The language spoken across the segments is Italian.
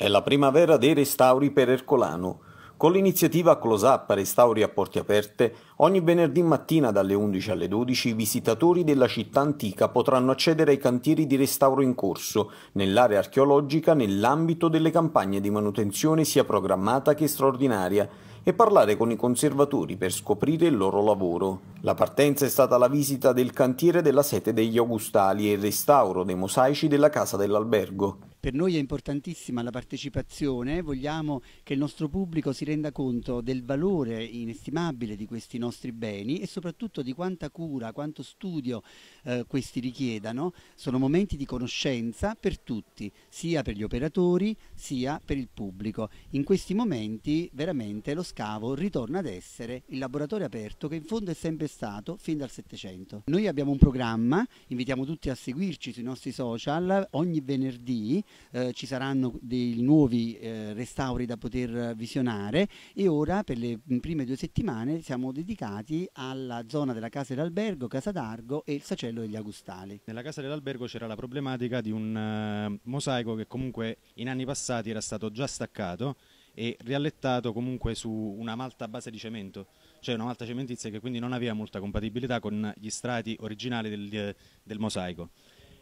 È la primavera dei restauri per Ercolano. Con l'iniziativa Close Up Restauri a Porte Aperte, ogni venerdì mattina dalle 11 alle 12 i visitatori della città antica potranno accedere ai cantieri di restauro in corso nell'area archeologica nell'ambito delle campagne di manutenzione sia programmata che straordinaria e parlare con i conservatori per scoprire il loro lavoro. La partenza è stata la visita del cantiere della sete degli Augustali e il restauro dei mosaici della casa dell'albergo. Per noi è importantissima la partecipazione, vogliamo che il nostro pubblico si renda conto del valore inestimabile di questi nostri beni e soprattutto di quanta cura, quanto studio eh, questi richiedano. Sono momenti di conoscenza per tutti, sia per gli operatori sia per il pubblico. In questi momenti veramente lo scavo ritorna ad essere il laboratorio aperto che in fondo è sempre stato fin dal Settecento. Noi abbiamo un programma, invitiamo tutti a seguirci sui nostri social ogni venerdì eh, ci saranno dei nuovi eh, restauri da poter visionare e ora per le prime due settimane siamo dedicati alla zona della Casa dell'Albergo, Casa d'Argo e il Sacello degli Agustali. Nella Casa dell'Albergo c'era la problematica di un uh, mosaico che comunque in anni passati era stato già staccato e riallettato comunque su una malta base di cemento, cioè una malta cementizia che quindi non aveva molta compatibilità con gli strati originali del, del mosaico.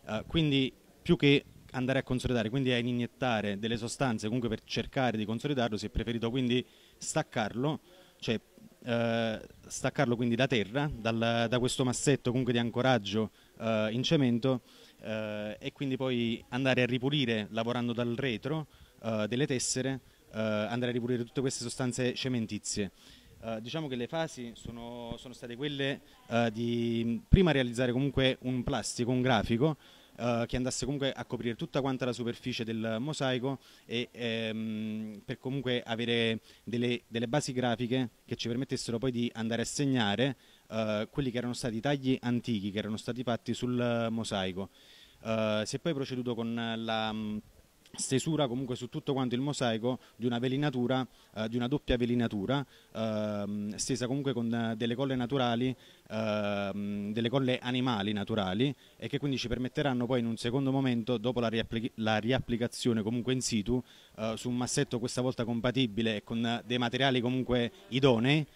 Uh, quindi più che andare a consolidare, quindi a iniettare delle sostanze comunque per cercare di consolidarlo, si è preferito quindi staccarlo, cioè eh, staccarlo quindi da terra, dal, da questo massetto comunque di ancoraggio eh, in cemento eh, e quindi poi andare a ripulire lavorando dal retro eh, delle tessere, eh, andare a ripulire tutte queste sostanze cementizie. Uh, diciamo che le fasi sono, sono state quelle uh, di prima realizzare comunque un plastico, un grafico, eh, che andasse comunque a coprire tutta quanta la superficie del mosaico e ehm, per comunque avere delle, delle basi grafiche che ci permettessero poi di andare a segnare Uh, quelli che erano stati i tagli antichi che erano stati fatti sul mosaico. Uh, eh, si è poi proceduto con la mm, stesura comunque su tutto quanto il mosaico di una velinatura, eh, di una doppia velinatura, eh, stesa comunque con eh, delle colle naturali, eh, delle colle animali naturali e che quindi ci permetteranno poi in un secondo momento, dopo la, riappli la riapplicazione comunque in situ, eh, su un massetto questa volta compatibile e con eh, dei materiali comunque idonei,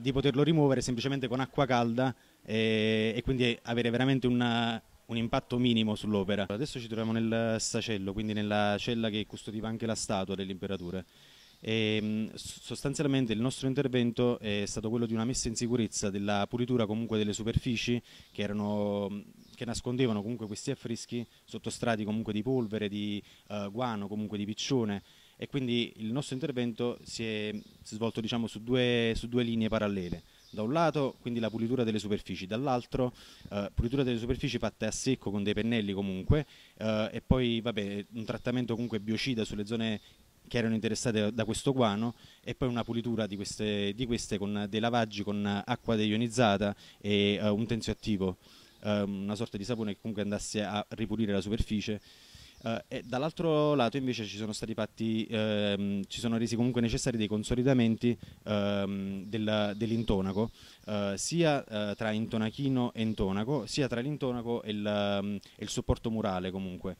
di poterlo rimuovere semplicemente con acqua calda e, e quindi avere veramente una un impatto minimo sull'opera. Adesso ci troviamo nel sacello, quindi nella cella che custodiva anche la statua dell'imperatore. E, ehm, sostanzialmente il nostro intervento è stato quello di una messa in sicurezza della pulitura comunque delle superfici che, erano, che nascondevano comunque questi affreschi sottostrati comunque di polvere, di uh, guano, comunque di piccione e quindi il nostro intervento si è, si è svolto diciamo, su, due, su due linee parallele da un lato quindi la pulitura delle superfici, dall'altro eh, pulitura delle superfici fatte a secco con dei pennelli comunque eh, e poi vabbè, un trattamento comunque biocida sulle zone che erano interessate da questo guano e poi una pulitura di queste, di queste con dei lavaggi con acqua deionizzata e eh, un tenzioattivo, ehm, una sorta di sapone che comunque andasse a ripulire la superficie. Uh, dall'altro lato invece ci sono stati fatti, ehm, ci sono resi comunque necessari dei consolidamenti ehm, del, dell'intonaco, eh, sia eh, tra intonachino e intonaco, sia tra l'intonaco e il, ehm, e il supporto murale comunque.